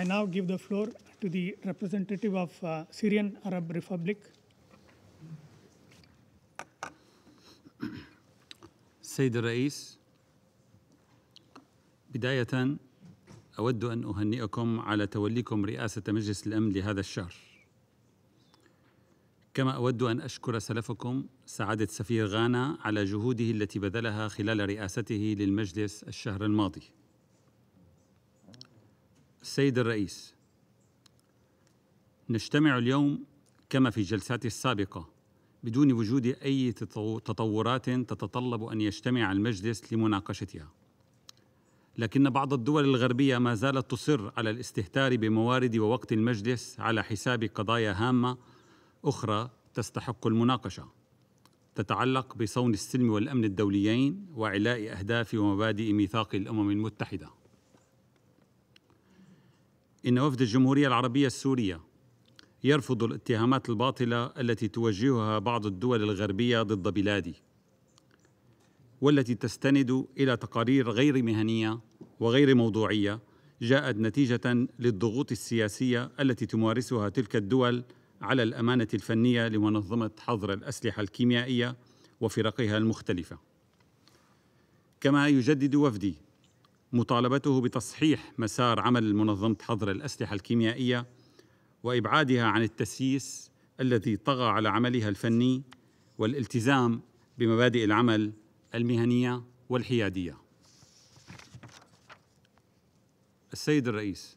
I now give the floor to the representative of uh, Syrian Arab Republic. سيد الرئيس بداية أود أن أهنئكم على توليكم رئاسة مجلس الأمن لهذا الشهر كما أود أن أشكر سلفكم سعادة سفير غانا على جهوده التي بذلها خلال رئاسته للمجلس الشهر الماضي السيد الرئيس نجتمع اليوم كما في الجلسات السابقة بدون وجود أي تطورات تتطلب أن يجتمع المجلس لمناقشتها لكن بعض الدول الغربية ما زالت تصر على الاستهتار بموارد ووقت المجلس على حساب قضايا هامة أخرى تستحق المناقشة تتعلق بصون السلم والأمن الدوليين وعلاء أهداف ومبادئ ميثاق الأمم المتحدة إن وفد الجمهورية العربية السورية يرفض الاتهامات الباطلة التي توجهها بعض الدول الغربية ضد بلادي والتي تستند إلى تقارير غير مهنية وغير موضوعية جاءت نتيجة للضغوط السياسية التي تمارسها تلك الدول على الأمانة الفنية لمنظمة حظر الأسلحة الكيميائية وفرقها المختلفة كما يجدد وفدي مطالبته بتصحيح مسار عمل منظمة حظر الأسلحة الكيميائية وإبعادها عن التسييس الذي طغى على عملها الفني والالتزام بمبادئ العمل المهنية والحيادية. السيد الرئيس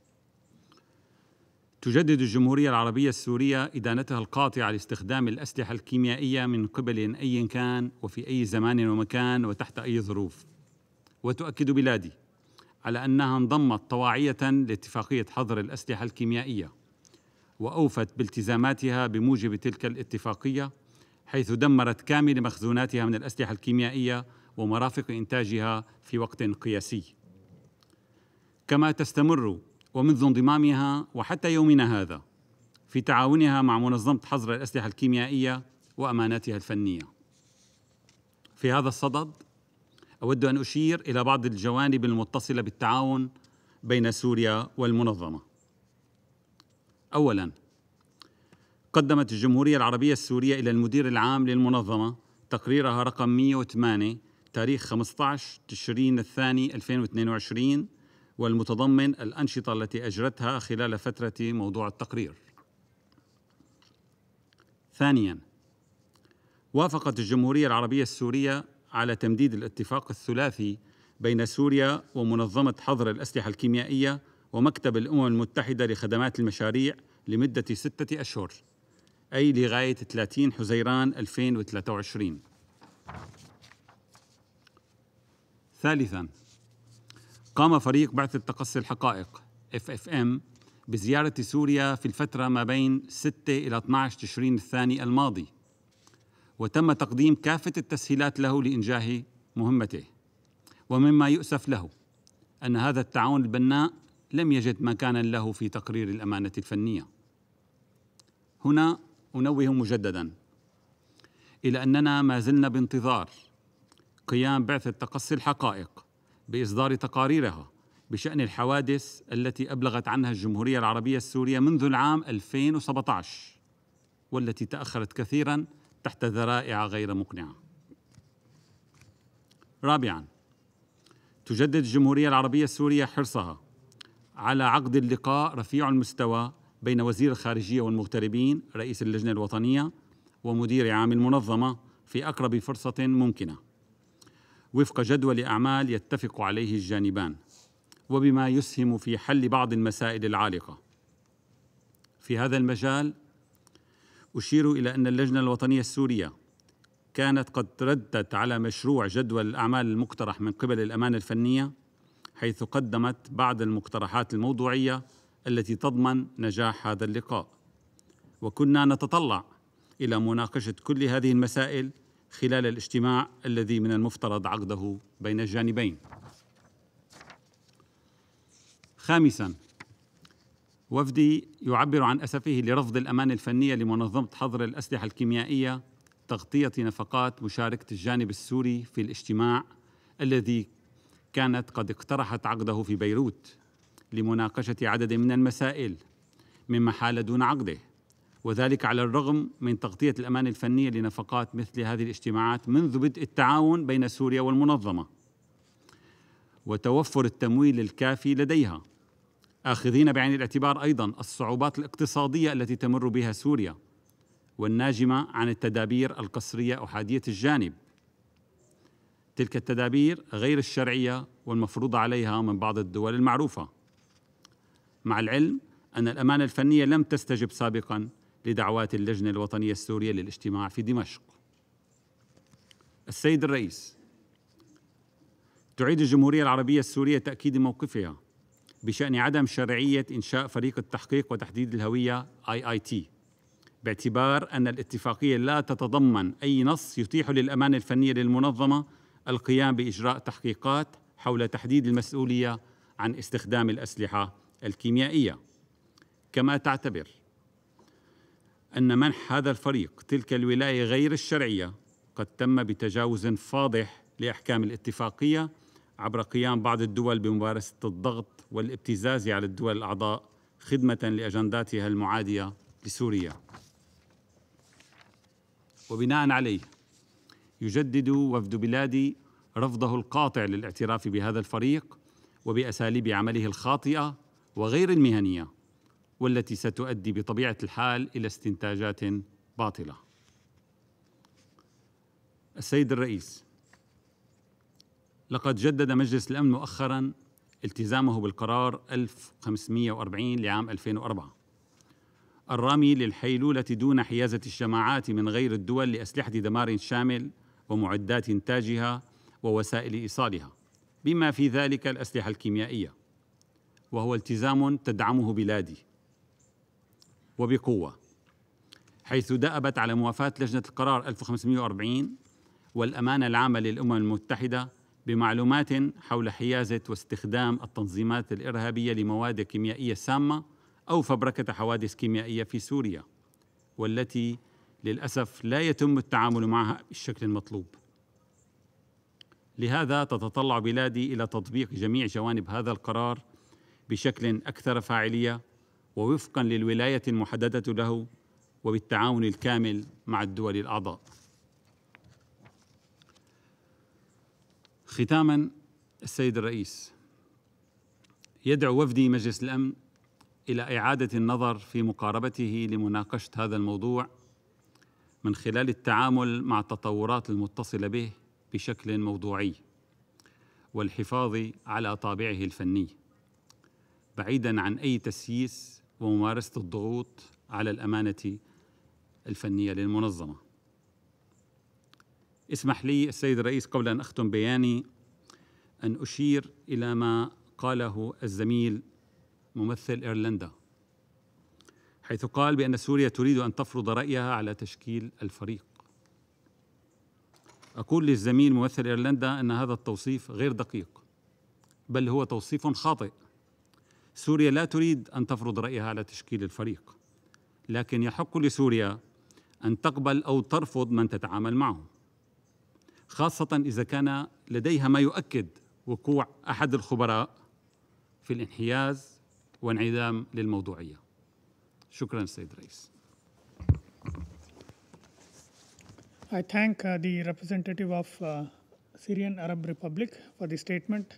تجدد الجمهورية العربية السورية إدانتها القاطعة لاستخدام الأسلحة الكيميائية من قبل أي كان وفي أي زمان ومكان وتحت أي ظروف وتؤكد بلادي على أنها انضمت طواعية لاتفاقية حظر الأسلحة الكيميائية وأوفت بالتزاماتها بموجب تلك الاتفاقية حيث دمرت كامل مخزوناتها من الأسلحة الكيميائية ومرافق إنتاجها في وقت قياسي كما تستمر ومنذ انضمامها وحتى يومنا هذا في تعاونها مع منظمة حظر الأسلحة الكيميائية وأماناتها الفنية في هذا الصدد أود أن أشير إلى بعض الجوانب المتصلة بالتعاون بين سوريا والمنظمة. أولاً قدمت الجمهورية العربية السورية إلى المدير العام للمنظمة تقريرها رقم 108 تاريخ 15 تشرين الثاني 2022 والمتضمن الأنشطة التي أجرتها خلال فترة موضوع التقرير. ثانياً وافقت الجمهورية العربية السورية على تمديد الاتفاق الثلاثي بين سوريا ومنظمة حظر الأسلحة الكيميائية ومكتب الأمم المتحدة لخدمات المشاريع لمدة ستة أشهر أي لغاية 30 حزيران 2023 ثالثا قام فريق بعث التقصي الحقائق FFM بزيارة سوريا في الفترة ما بين 6 إلى 12 تشرين الثاني الماضي وتم تقديم كافة التسهيلات له لإنجاح مهمته ومما يؤسف له أن هذا التعاون البناء لم يجد مكانا له في تقرير الأمانة الفنية هنا أنوه مجددا إلى أننا ما زلنا بانتظار قيام بعثة تقصي الحقائق بإصدار تقاريرها بشأن الحوادث التي أبلغت عنها الجمهورية العربية السورية منذ العام 2017 والتي تأخرت كثيرا تحت ذرائع غير مقنعة رابعا تجدد الجمهورية العربية السورية حرصها على عقد اللقاء رفيع المستوى بين وزير الخارجية والمغتربين رئيس اللجنة الوطنية ومدير عام المنظمة في أقرب فرصة ممكنة وفق جدول أعمال يتفق عليه الجانبان وبما يسهم في حل بعض المسائل العالقة في هذا المجال أشير إلى أن اللجنة الوطنية السورية كانت قد ردت على مشروع جدول الأعمال المقترح من قبل الأمانة الفنية حيث قدمت بعض المقترحات الموضوعية التي تضمن نجاح هذا اللقاء وكنا نتطلع إلى مناقشة كل هذه المسائل خلال الاجتماع الذي من المفترض عقده بين الجانبين خامساً وفدي يعبر عن أسفه لرفض الأمانة الفنية لمنظمة حظر الأسلحة الكيميائية تغطية نفقات مشاركة الجانب السوري في الاجتماع الذي كانت قد اقترحت عقده في بيروت لمناقشة عدد من المسائل مما حال دون عقده وذلك على الرغم من تغطية الأمانة الفنية لنفقات مثل هذه الاجتماعات منذ بدء التعاون بين سوريا والمنظمة وتوفر التمويل الكافي لديها آخذين بعين الاعتبار أيضا الصعوبات الاقتصادية التي تمر بها سوريا والناجمة عن التدابير القسرية أحادية الجانب تلك التدابير غير الشرعية والمفروضة عليها من بعض الدول المعروفة مع العلم أن الأمانة الفنية لم تستجب سابقا لدعوات اللجنة الوطنية السورية للاجتماع في دمشق السيد الرئيس تعيد الجمهورية العربية السورية تأكيد موقفها بشأن عدم شرعية إنشاء فريق التحقيق وتحديد الهوية IIT باعتبار أن الاتفاقية لا تتضمن أي نص يتيح للأمانة الفنية للمنظمة القيام بإجراء تحقيقات حول تحديد المسؤولية عن استخدام الأسلحة الكيميائية كما تعتبر أن منح هذا الفريق تلك الولاية غير الشرعية قد تم بتجاوز فاضح لأحكام الاتفاقية عبر قيام بعض الدول بممارسة الضغط والابتزاز على الدول الأعضاء خدمة لأجنداتها المعادية لسوريا وبناء عليه يجدد وفد بلادي رفضه القاطع للاعتراف بهذا الفريق وبأساليب عمله الخاطئة وغير المهنية والتي ستؤدي بطبيعة الحال إلى استنتاجات باطلة السيد الرئيس لقد جدد مجلس الأمن مؤخرا التزامه بالقرار 1540 لعام 2004 الرامي للحيلولة دون حيازة الجماعات من غير الدول لأسلحة دمار شامل ومعدات إنتاجها ووسائل إيصالها بما في ذلك الأسلحة الكيميائية وهو التزام تدعمه بلادي وبقوة حيث دأبت على موافاة لجنة القرار 1540 والأمانة العامة للأمم المتحدة بمعلومات حول حيازة واستخدام التنظيمات الإرهابية لمواد كيميائية سامة أو فبركة حوادث كيميائية في سوريا والتي للأسف لا يتم التعامل معها بالشكل المطلوب لهذا تتطلع بلادي إلى تطبيق جميع جوانب هذا القرار بشكل أكثر فاعلية ووفقا للولاية المحددة له وبالتعاون الكامل مع الدول الأعضاء ختاما السيد الرئيس يدعو وفدي مجلس الامن الى اعاده النظر في مقاربته لمناقشه هذا الموضوع من خلال التعامل مع التطورات المتصله به بشكل موضوعي والحفاظ على طابعه الفني بعيدا عن اي تسييس وممارسه الضغوط على الامانه الفنيه للمنظمه اسمح لي السيد الرئيس قبل أن أختم بياني أن أشير إلى ما قاله الزميل ممثل إيرلندا حيث قال بأن سوريا تريد أن تفرض رأيها على تشكيل الفريق أقول للزميل ممثل إيرلندا أن هذا التوصيف غير دقيق بل هو توصيف خاطئ سوريا لا تريد أن تفرض رأيها على تشكيل الفريق لكن يحق لسوريا أن تقبل أو ترفض من تتعامل معه خاصة إذا كان لديها ما يؤكد وقوع أحد الخبراء في الانحياز وانعدام للموضوعية شكرا سيد رئيس I thank uh, the representative of uh, Syrian Arab Republic for the statement.